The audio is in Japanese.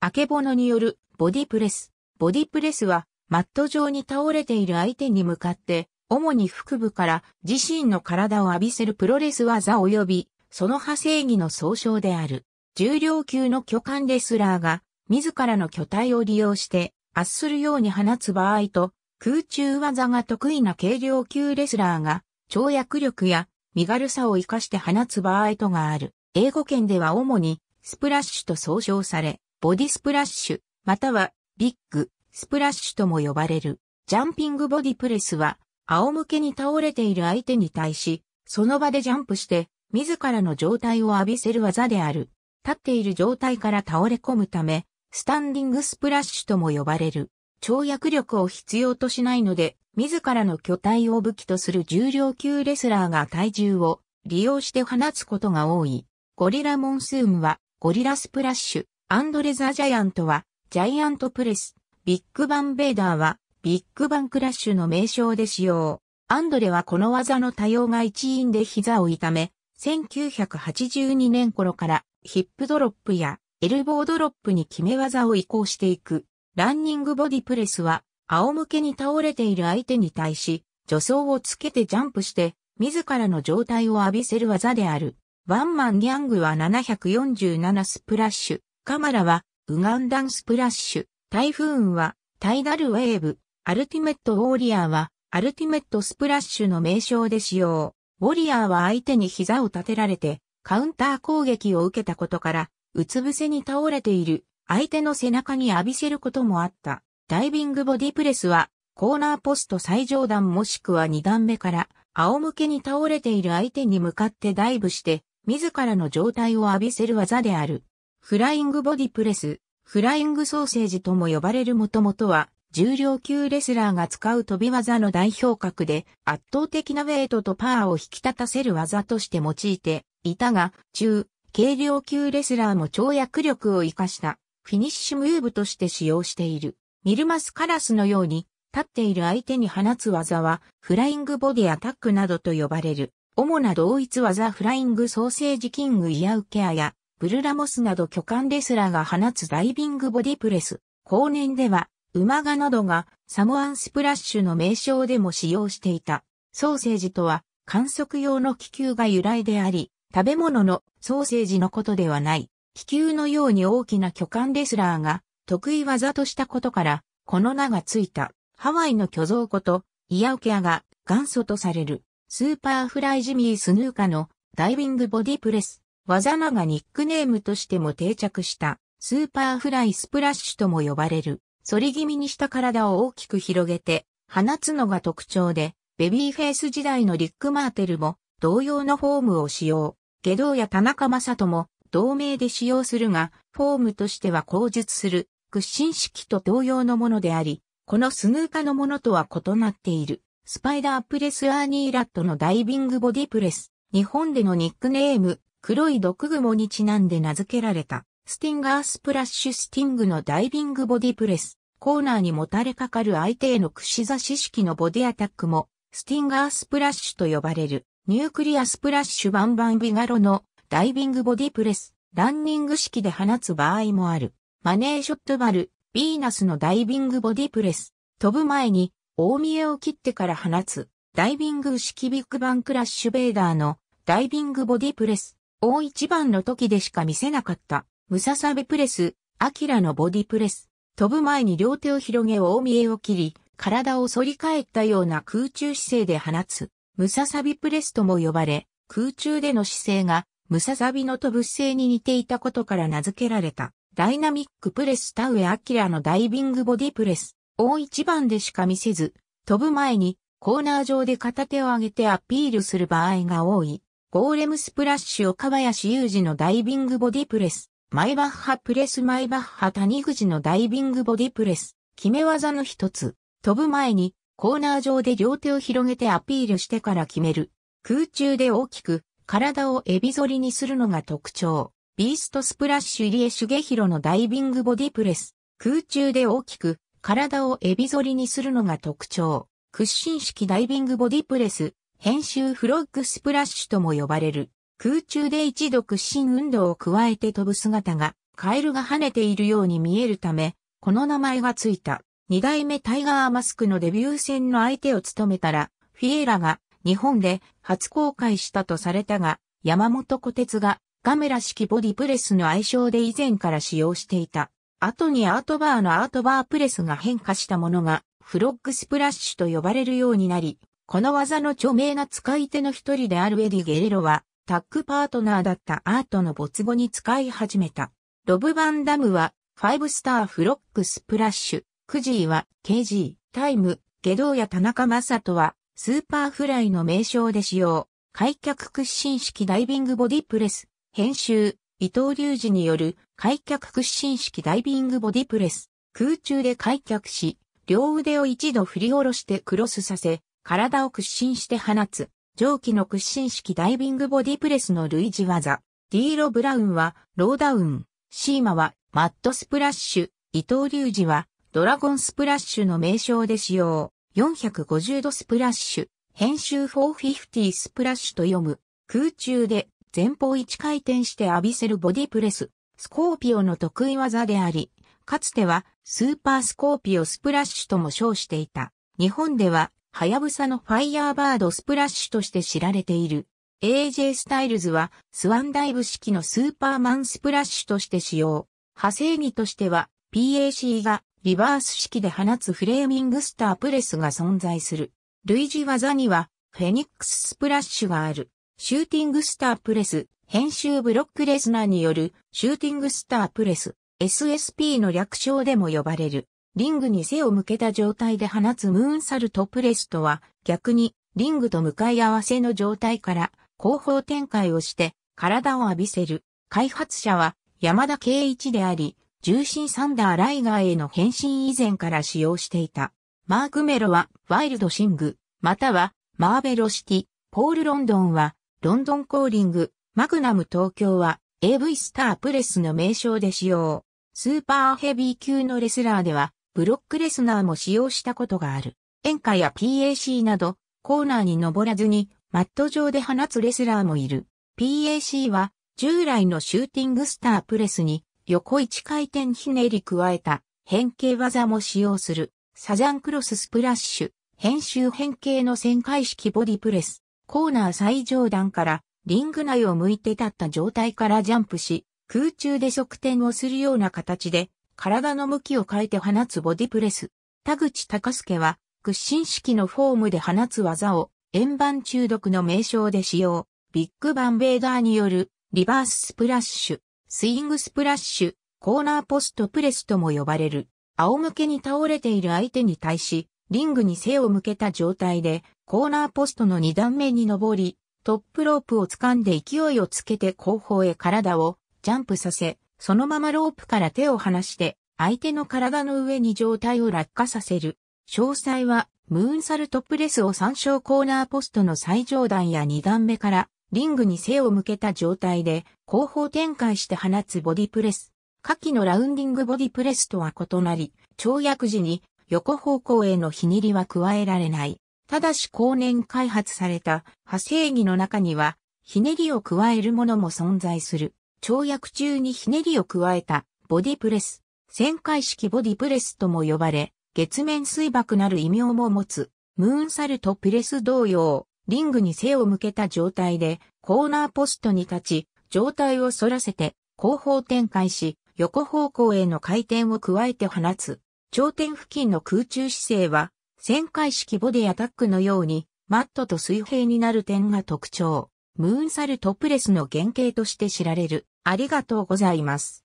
明け物によるボディプレス。ボディプレスは、マット上に倒れている相手に向かって、主に腹部から自身の体を浴びせるプロレス技及び、その派生技の総称である。重量級の巨漢レスラーが、自らの巨体を利用して、圧するように放つ場合と、空中技が得意な軽量級レスラーが、跳躍力や身軽さを活かして放つ場合とがある。英語圏では主に、スプラッシュと総称され、ボディスプラッシュ、またはビッグ、スプラッシュとも呼ばれる。ジャンピングボディプレスは、仰向けに倒れている相手に対し、その場でジャンプして、自らの状態を浴びせる技である。立っている状態から倒れ込むため、スタンディングスプラッシュとも呼ばれる。跳躍力を必要としないので、自らの巨体を武器とする重量級レスラーが体重を利用して放つことが多い。ゴリラモンスームは、ゴリラスプラッシュ、アンドレザ・ジャイアントは、ジャイアントプレス、ビッグバン・ベーダーは、ビッグバン・クラッシュの名称で使用。アンドレはこの技の多様が一因で膝を痛め、1982年頃からヒップドロップやエルボードロップに決め技を移行していく。ランニングボディプレスは、仰向けに倒れている相手に対し、助走をつけてジャンプして、自らの状態を浴びせる技である。ワンマンギャングは747スプラッシュ。カマラは、ウガンダンスプラッシュ、タイフーンは、タイダルウェーブ、アルティメットウォーリアーは、アルティメットスプラッシュの名称で使用。ウォリアーは相手に膝を立てられて、カウンター攻撃を受けたことから、うつ伏せに倒れている、相手の背中に浴びせることもあった。ダイビングボディプレスは、コーナーポスト最上段もしくは2段目から、仰向けに倒れている相手に向かってダイブして、自らの状態を浴びせる技である。フライングボディプレス、フライングソーセージとも呼ばれるもともとは、重量級レスラーが使う飛び技の代表格で、圧倒的なウェイトとパワーを引き立たせる技として用いていたが、中、軽量級レスラーも跳躍力を活かしたフィニッシュムーブとして使用している。ミルマスカラスのように、立っている相手に放つ技は、フライングボディアタックなどと呼ばれる。主な同一技フライングソーセージキングイヤウケアや、ブルラモスなど巨漢レスラーが放つダイビングボディプレス。後年では、馬ガなどがサモアンスプラッシュの名称でも使用していた。ソーセージとは観測用の気球が由来であり、食べ物のソーセージのことではない。気球のように大きな巨漢レスラーが得意技としたことから、この名がついた。ハワイの巨像ことイヤオケアが元祖とされるスーパーフライジミー・スヌーカのダイビングボディプレス。技名がニックネームとしても定着した、スーパーフライスプラッシュとも呼ばれる、反り気味にした体を大きく広げて、放つのが特徴で、ベビーフェイス時代のリック・マーテルも同様のフォームを使用。下道や田中正人も同名で使用するが、フォームとしては口述する屈伸式と同様のものであり、このスヌーカのものとは異なっている。スパイダープレスアーニーラットのダイビングボディプレス。日本でのニックネーム、黒い毒蜘にちなんで名付けられた、スティンガースプラッシュスティングのダイビングボディプレス、コーナーにもたれかかる相手への串刺し式のボディアタックも、スティンガースプラッシュと呼ばれる、ニュークリアスプラッシュバンバンビガロのダイビングボディプレス、ランニング式で放つ場合もある。マネーショットバル、ビーナスのダイビングボディプレス、飛ぶ前に、大見えを切ってから放つ、ダイビング式ビッグバンクラッシュベーダーのダイビングボディプレス、大一番の時でしか見せなかった、ムササビプレス、アキラのボディプレス。飛ぶ前に両手を広げ大見えを切り、体を反り返ったような空中姿勢で放つ、ムササビプレスとも呼ばれ、空中での姿勢が、ムササビの飛ぶ姿勢に似ていたことから名付けられた、ダイナミックプレスタウエアキラのダイビングボディプレス、大一番でしか見せず、飛ぶ前に、コーナー上で片手を上げてアピールする場合が多い。ゴーレムスプラッシュ岡林雄二のダイビングボディプレス、マイバッハプレスマイバッハ谷口のダイビングボディプレス、決め技の一つ、飛ぶ前にコーナー上で両手を広げてアピールしてから決める。空中で大きく体をエビ反りにするのが特徴。ビーストスプラッシュ入江茂弘のダイビングボディプレス、空中で大きく体をエビ反りにするのが特徴。屈伸式ダイビングボディプレス、編集フロッグスプラッシュとも呼ばれる、空中で一度屈伸運動を加えて飛ぶ姿が、カエルが跳ねているように見えるため、この名前がついた。二代目タイガーマスクのデビュー戦の相手を務めたら、フィエラが日本で初公開したとされたが、山本小鉄がガメラ式ボディプレスの愛称で以前から使用していた。後にアートバーのアートバープレスが変化したものが、フロッグスプラッシュと呼ばれるようになり、この技の著名な使い手の一人であるエディ・ゲレロは、タッグパートナーだったアートの没後に使い始めた。ロブ・バンダムは、ファイブスター・フロック・スプラッシュ、クジーは、KG、タイム、ゲドウや田中正人は、スーパーフライの名称で使用、開脚屈伸式ダイビングボディプレス、編集、伊藤隆二による開脚屈伸式ダイビングボディプレス、空中で開脚し、両腕を一度振り下ろしてクロスさせ、体を屈伸して放つ、上記の屈伸式ダイビングボディプレスの類似技。ディーロ・ブラウンは、ローダウン、シーマは、マットスプラッシュ、伊藤隆二は、ドラゴンスプラッシュの名称で使用。450度スプラッシュ、編集450スプラッシュと読む。空中で前方1回転して浴びせるボディプレス。スコーピオの得意技であり、かつてはスーパースコーピオスプラッシュとも称していた。日本でははやぶさのファイヤーバードスプラッシュとして知られている。AJ スタイルズはスワンダイブ式のスーパーマンスプラッシュとして使用。派生技としては PAC がリバース式で放つフレーミングスタープレスが存在する。類似技にはフェニックススプラッシュがある。シューティングスタープレス、編集ブロックレスナーによるシューティングスタープレス、SSP の略称でも呼ばれる。リングに背を向けた状態で放つムーンサルトプレスとは、逆に、リングと向かい合わせの状態から、後方展開をして、体を浴びせる。開発者は、山田圭一であり、重心サンダーライガーへの変身以前から使用していた。マーク・メロは、ワイルド・シング、または、マーベロシティ、ポール・ロンドンは、ロンドン・コーリング、マグナム・東京は、AV スター・プレスの名称で使用。スーパーヘビー級のレスラーでは、ブロックレスナーも使用したことがある。演歌や PAC など、コーナーに登らずに、マット上で放つレスラーもいる。PAC は、従来のシューティングスタープレスに、横一回転ひねり加えた、変形技も使用する。サザンクロススプラッシュ、編集変形の旋回式ボディプレス。コーナー最上段から、リング内を向いて立った状態からジャンプし、空中で側転をするような形で、体の向きを変えて放つボディプレス。田口隆介は、屈伸式のフォームで放つ技を、円盤中毒の名称で使用。ビッグバンベーダーによる、リバーススプラッシュ、スイングスプラッシュ、コーナーポストプレスとも呼ばれる。仰向けに倒れている相手に対し、リングに背を向けた状態で、コーナーポストの2段目に登り、トップロープを掴んで勢いをつけて後方へ体をジャンプさせ、そのままロープから手を離して、相手の体の上に状態を落下させる。詳細は、ムーンサルトプレスを参照コーナーポストの最上段や2段目から、リングに背を向けた状態で、後方展開して放つボディプレス。下記のラウンディングボディプレスとは異なり、跳躍時に横方向へのひねりは加えられない。ただし後年開発された派生技の中には、ひねりを加えるものも存在する。跳躍中にひねりを加えたボディプレス、旋回式ボディプレスとも呼ばれ、月面水爆なる異名も持つ、ムーンサルトプレス同様、リングに背を向けた状態で、コーナーポストに立ち、状態を反らせて、後方展開し、横方向への回転を加えて放つ。頂点付近の空中姿勢は、旋回式ボディアタックのように、マットと水平になる点が特徴。ムーンサルトプレスの原型として知られる。ありがとうございます。